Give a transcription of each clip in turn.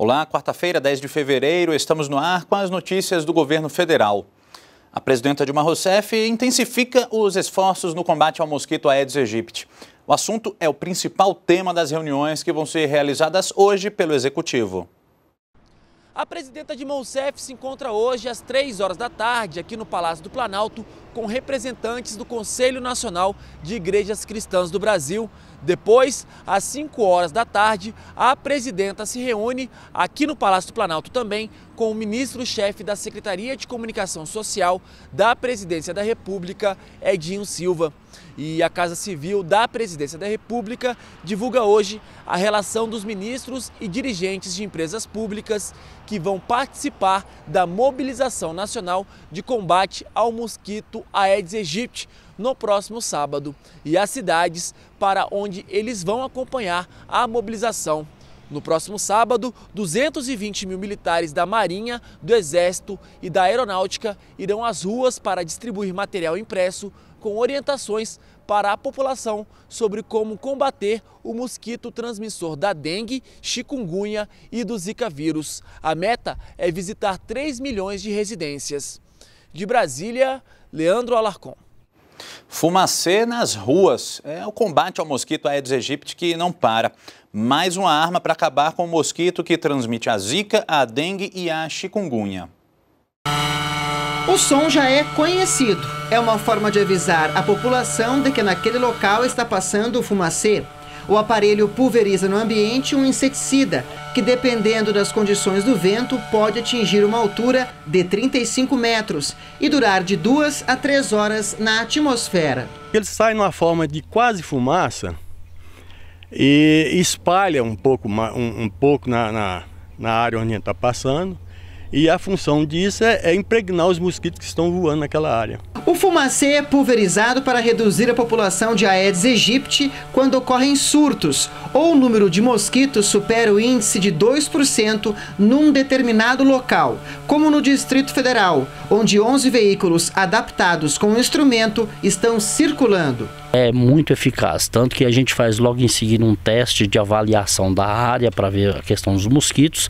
Olá, quarta-feira, 10 de fevereiro, estamos no ar com as notícias do governo federal. A presidenta Dilma Rousseff intensifica os esforços no combate ao mosquito Aedes aegypti. O assunto é o principal tema das reuniões que vão ser realizadas hoje pelo Executivo. A presidenta Dilma Rousseff se encontra hoje às 3 horas da tarde aqui no Palácio do Planalto com representantes do Conselho Nacional de Igrejas Cristãs do Brasil. Depois, às 5 horas da tarde, a presidenta se reúne aqui no Palácio do Planalto também com o ministro-chefe da Secretaria de Comunicação Social da Presidência da República, Edinho Silva. E a Casa Civil da Presidência da República divulga hoje a relação dos ministros e dirigentes de empresas públicas que vão participar da mobilização nacional de combate ao mosquito Aedes aegypti no próximo sábado e as cidades para onde eles vão acompanhar a mobilização. No próximo sábado, 220 mil militares da Marinha, do Exército e da Aeronáutica irão às ruas para distribuir material impresso com orientações para a população sobre como combater o mosquito transmissor da dengue, chikungunya e do Zika vírus. A meta é visitar 3 milhões de residências. De Brasília, Leandro Alarcon. Fumacê nas ruas. É o combate ao mosquito Aedes aegypti que não para. Mais uma arma para acabar com o mosquito que transmite a zika, a dengue e a chikungunya. O som já é conhecido. É uma forma de avisar a população de que naquele local está passando o fumacê. O aparelho pulveriza no ambiente um inseticida, que dependendo das condições do vento pode atingir uma altura de 35 metros e durar de duas a três horas na atmosfera. Ele sai numa forma de quase fumaça e espalha um pouco, um, um pouco na, na, na, área onde está passando. E a função disso é, é impregnar os mosquitos que estão voando naquela área fumacê é pulverizado para reduzir a população de Aedes aegypti quando ocorrem surtos ou o número de mosquitos supera o índice de 2% num determinado local, como no Distrito Federal, onde 11 veículos adaptados com o instrumento estão circulando é muito eficaz, tanto que a gente faz logo em seguida um teste de avaliação da área para ver a questão dos mosquitos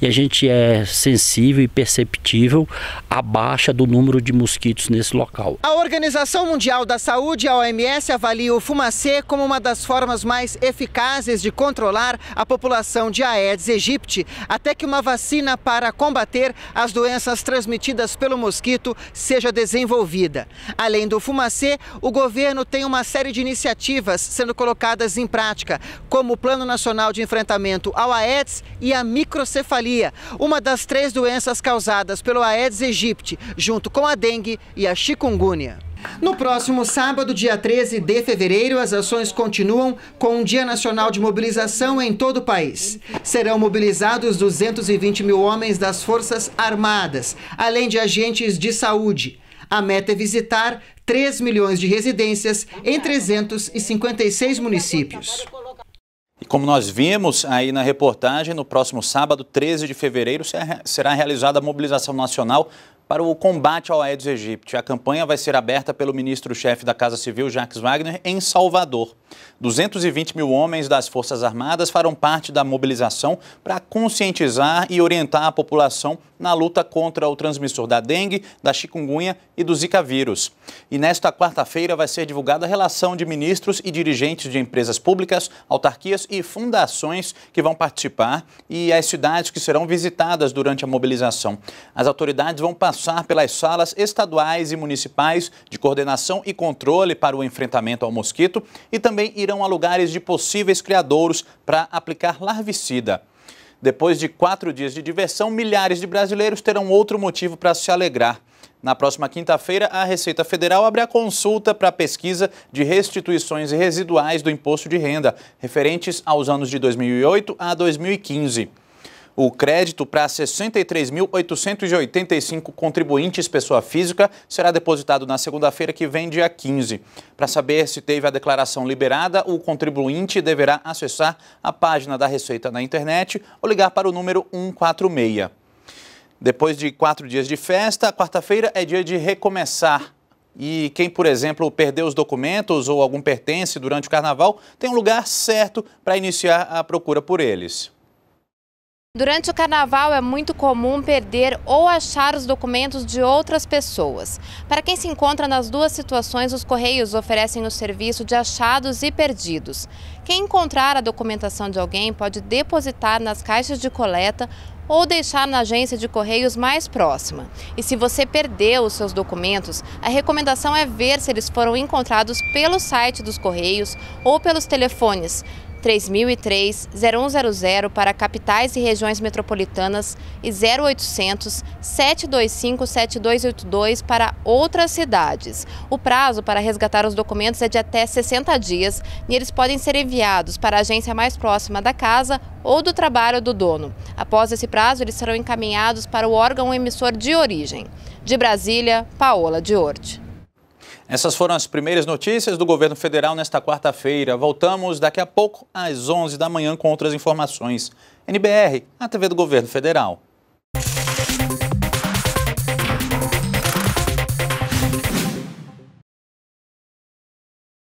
e a gente é sensível e perceptível à baixa do número de mosquitos nesse local. A Organização Mundial da Saúde, a OMS, avalia o fumacê como uma das formas mais eficazes de controlar a população de Aedes aegypti, até que uma vacina para combater as doenças transmitidas pelo mosquito seja desenvolvida. Além do fumacê, o governo tem uma uma série de iniciativas sendo colocadas em prática, como o Plano Nacional de Enfrentamento ao Aedes e à microcefalia, uma das três doenças causadas pelo Aedes aegypti, junto com a dengue e a chikungunya. No próximo sábado, dia 13 de fevereiro, as ações continuam com um Dia Nacional de Mobilização em todo o país. Serão mobilizados 220 mil homens das Forças Armadas, além de agentes de saúde. A meta é visitar 3 milhões de residências em 356 municípios. E como nós vimos aí na reportagem, no próximo sábado, 13 de fevereiro, será realizada a mobilização nacional para o combate ao Aedes aegypti. A campanha vai ser aberta pelo ministro-chefe da Casa Civil, Jacques Wagner, em Salvador. 220 mil homens das Forças Armadas farão parte da mobilização para conscientizar e orientar a população na luta contra o transmissor da dengue, da chikungunya e do Zika vírus. E nesta quarta-feira vai ser divulgada a relação de ministros e dirigentes de empresas públicas, autarquias e fundações que vão participar e as cidades que serão visitadas durante a mobilização. As autoridades vão passar passar pelas salas estaduais e municipais de coordenação e controle para o enfrentamento ao mosquito e também irão a lugares de possíveis criadouros para aplicar larvicida. Depois de quatro dias de diversão, milhares de brasileiros terão outro motivo para se alegrar. Na próxima quinta-feira, a Receita Federal abre a consulta para a pesquisa de restituições residuais do imposto de renda, referentes aos anos de 2008 a 2015 o crédito para 63.885 contribuintes pessoa física será depositado na segunda-feira que vem, dia 15. Para saber se teve a declaração liberada, o contribuinte deverá acessar a página da Receita na internet ou ligar para o número 146. Depois de quatro dias de festa, quarta-feira é dia de recomeçar. E quem, por exemplo, perdeu os documentos ou algum pertence durante o carnaval, tem um lugar certo para iniciar a procura por eles. Durante o carnaval é muito comum perder ou achar os documentos de outras pessoas. Para quem se encontra nas duas situações, os Correios oferecem o serviço de achados e perdidos. Quem encontrar a documentação de alguém pode depositar nas caixas de coleta ou deixar na agência de correios mais próxima. E se você perdeu os seus documentos, a recomendação é ver se eles foram encontrados pelo site dos correios ou pelos telefones 3003 0100 para capitais e regiões metropolitanas e 0800 725 7282 para outras cidades. O prazo para resgatar os documentos é de até 60 dias e eles podem ser enviados para a agência mais próxima da casa ou do trabalho do dono. Após esse prazo, eles serão encaminhados para o órgão emissor de origem. De Brasília, Paola Diorte. Essas foram as primeiras notícias do governo federal nesta quarta-feira. Voltamos daqui a pouco às 11 da manhã com outras informações. NBR, a TV do Governo Federal.